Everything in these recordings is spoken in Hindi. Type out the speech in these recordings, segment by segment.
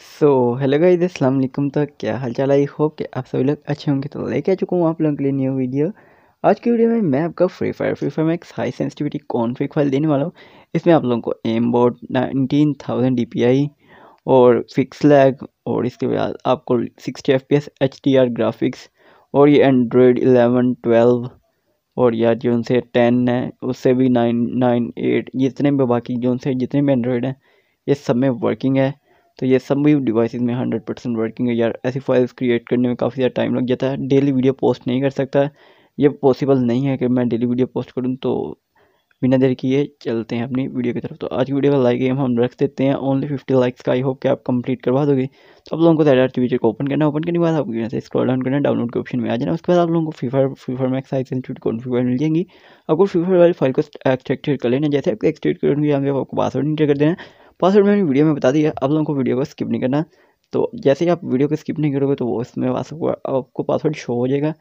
सो हेलो गाइस असलम वालेकुम तो क्या हाल चाल आई होप कि आप सभी लोग अच्छे होंगे तो लेके आ चुका हूँ आप लोगों के लिए न्यू वीडियो आज की वीडियो में मैं आपका फ्री फायर फ्री फायर में एक हाई सेंसिटिविटी कॉन्फ्लिक फाइल देने वाला हूँ इसमें आप लोगों को M board nineteen thousand D P I और फिक्स लैग और इसके बाद आपको sixty F P S H D R graphics और ये एंड्रॉयड इलेवन ट्वेल्व और या जो उनसे टेन है उससे भी नाइन नाइन एट जितने भी बाकी जो उनसे जितने भी एंड्रॉयड हैं ये सब में वर्किंग है तो ये सब भी डिवाइसेस में हंड्रेड परसेंट वर्किंग है यार ऐसी फाइल्स क्रिएट करने में काफ़ी ज़्यादा टाइम लग जाता है डेली वीडियो पोस्ट नहीं कर सकता ये पॉसिबल नहीं है कि मैं डेली वीडियो पोस्ट करूँ तो बिना देर किए चलते हैं अपनी वीडियो की तरफ तो आज की वीडियो का लाइक एम हम रख देते हैं ओनली फिफ्टी लाइक्स का आई होप कि आप कंप्लीट करवा दोगे तो आप लोगों को डायरेक्ट तो ट्विटर को ओपन करना ओपन करने के बाद आपको यहाँ से स्क्रॉल डाउन करना डाउनलोड के ऑप्शन में आ जाना उसके बाद आप लोगों को फीफर फीफर मैक्स आई सेंट कॉन्फ़िगर मिल जाएंगी आपको फीफर वाली फाइल को एक्सट्रेक्ट कर लेना जैसे आपको एक्सट्रेक्ट करेंगे आपको पासवर्ड इंटर कर देना पासवर्ड मैंने वीडियो में बता दिया आप लोगों को वीडियो को स्किप नहीं करना तो जैसे ही आप वीडियो को स्किप नहीं करोगे तो वो इसमें आपको पासवर्ड शो हो जाएगा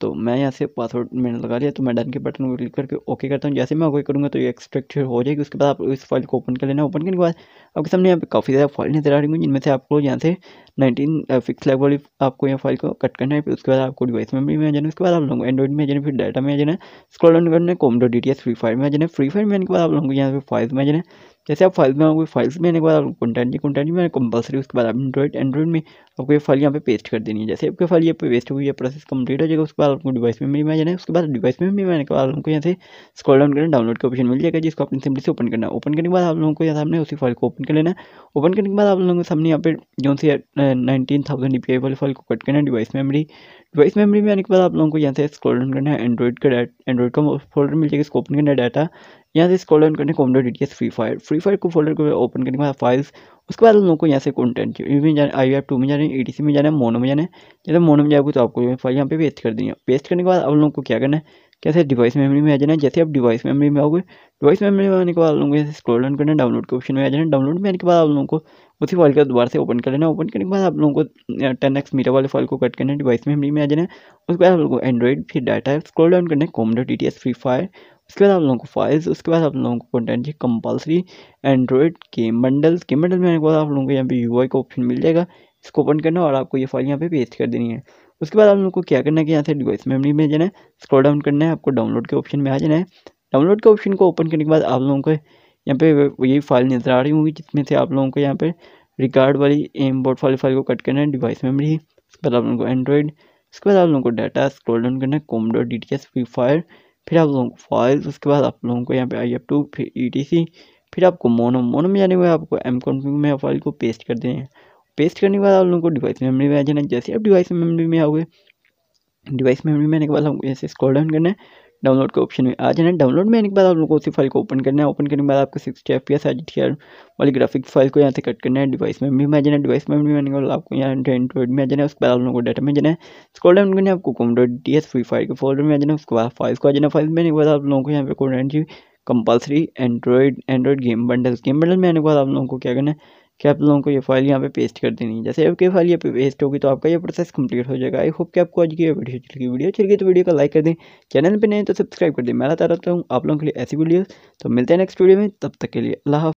तो मैं यहाँ से पासवर्ड मैंने लगा लिया तो मैं डन के बटन को क्लिक करके ओके करता हूँ जैसे मैं ओके करूँगा तो ये एक्सट्रैक्ट हो जाएगी उसके बाद आप इस फाइल को ओपन कर लेना ओपन करने के बाद आपके सामने यहाँ पे काफ़ी ज़्यादा फाइल नजर आ रही हूँ जिनमें से आपको यहाँ से नाइनटीन फिक्स लेवल वाली आपको यहाँ फाइल को कट करना है फिर उसके बाद आपको डिवाइस मेमरी में आ जाना उसके बाद आप लोगों को एंड्रॉइड में आ जाना फिर डाटा में आ जाना स्क्रॉल डाउन करना है com dot D T S Free Fire में आ जाना फ्री फायर में आने के बाद आप लोगों को यहाँ पे फाइल में आ जाना जैसे आप फाइल्स में आओगे फाइल्स में आने के बाद कंटेंट की कंटेंट में कंपलसरी उसके बाद आप एंड्रॉइड एंड्रॉइड में आपको ये फाइल यहाँ पे पेस्ट कर देनी है जैसे आपके फाइल ये पे पेस्ट हुई है प्रोसेस कंप्लीट हो जाएगा उसके बाद आपको डिवाइस में भी है उसके बाद डिवाइस में भी मैंने के बाद आपको यहाँ से स्क्रॉल डाउन करना डाउनलोड का ऑप्शन मिल जाएगा जिसको आपने सिंपली से ओपन करना है ओपन करने के बाद आप लोगों को यहाँ सामने उसी फाइल को ओपन कर लेना है ओपन करने के बाद आप लोगों के सामने यहाँ पे जो C nineteen thousand D P वाली फाइल को कट करना है डिवाइस मेमरी डिवाइस मेमरी में आने के बाद आप लोगों को यहाँ से स्क्रॉल डाउन करना है एंड्रॉइड का एंड्रॉइड का फोल्डर मिल जाएगा इसको ओपन करना है डाटा यहाँ से स्क्रॉल डाउन करने को फ्री फायर फ्री फायर को फोल्डर को ओपन करने के बाद फाइल्स उसके बाद हम लोगों को यहाँ से कॉन्टेंट यू में जाना आई टू में जाना है ई में जाना है मोनो में जाना है जैसे मोनो में जाएगा तो आपको फाइल यहाँ पे पेस्ट कर देंगे पेस्ट करने के बाद आप लोगों को क्या करना है कैसे डिवाइस मेमोरी में आ जाना है जैसे आप डिवाइस मेमोरी में आओगे डिवाइस मेमोरी में आने के बाद आप लोगों को स्क्रॉल डाउन करना है डाउनलोड के ऑप्शन में आ जाना है डाउनलोड में आने के बाद आप लोगों को उसी फाइल का दोबारा से ओपन कर लेना ओपन करने के बाद आप लोगों को टेन एक्स मीटर वाले फाइल को कट करना है डिवाइस मेमरी में आ जाना है उसके बाद आप लोगों को एंड्रॉइड फिर डाटा स्क्रॉल डाउन करना है com dot T S Free Fire उसके बाद आप लोगों को फाइल्स उसके बाद आप लोगों को कंटेंट चाहिए कंपलसरी एंड्रॉयड के मंडल्स के मंडल में आने के बाद आप लोगों को यहाँ पे यू का ऑप्शन मिल जाएगा इसको ओपन करना और आपको ये फाइल यहाँ पे पेस्ट कर देनी है उसके बाद आप लोगों को क्या करना है कि यहाँ से डिवाइस मेमरी में जाना है स्क्रॉल डाउन करना है आपको डाउनलोड के ऑप्शन में आ जाना है डाउनलोड के ऑप्शन को ओपन करने के बाद आप लोगों को यहाँ पे यही फाइल नज़र आ रही होंगी जिसमें से आप लोगों को यहाँ पे रिकार्ड वाली एम बोर्ड वाली फाइल को कट करना है डिवाइस मेमरी उसके बाद आप लोगों को एंड्रॉइड उसके बाद आप लोगों को डाटा स्क्रोल डाउन करना है com dot D T S Free Fire फिर आप लोगों को फॉल्स उसके बाद आप लोगों को यहाँ पे आई एफ टू फिर ई टी सी फिर आपको मोनो मोनो में जाने के बाद आपको एम कॉन्फिग में फाइल को पेस्ट कर देना पेस्ट करने के बाद आप लोगों को डिवाइस मेमोरी में आ जाना जैसे आप डिवाइस मेमोरी में आओगे डिवाइस मेमोरी में आने के बाद हमको जैसे स्क्रॉल डाउन करना है डाउनलोड के ऑप्शन में आ जाना है डाउनलोड में आने के बाद आप लोगों को उसी फाइल को ओपन करना है ओपन करने के बाद आपको sixty F P S T R वाली ग्राफिक फाइल को यहाँ से कट करना है डिवाइस में भी मैं जाना है डिवाइस में भी मैंने आपको यहाँ एंड्रॉइड में आ जाना है उसके बाद आप लोगों को डाटा में जाना है स्कॉल डाउन करना है आपको computer D S Free Fire के फोल्डर में आ जाना है उसके बाद फाइल्स को आ जाना फाइल्स में आने के बाद आप लोगों को यहाँ पे code and G compulsory Android Android game bundle game bundle में आने के बाद आप लोगों को क्या करना है कि आप लोगों को ये फाइल यहाँ पे पेस्ट कर देनी है जैसे आपकी फाइल यहाँ पे पेस्ट होगी तो आपका ये प्रोसेस कंप्लीट हो जाएगा आई होप कि आपको आज की वीडियो अच्छी लगी वीडियो अच्छी लगी तो वीडियो को लाइक कर दें चैनल पर नहीं तो सब्सक्राइब कर दें मैं चाह रहता हूँ आप लोगों के लिए ऐसी वीडियो तो मिलते हैं नेक्स्ट वीडियो में तब तक के लिए अल्लाह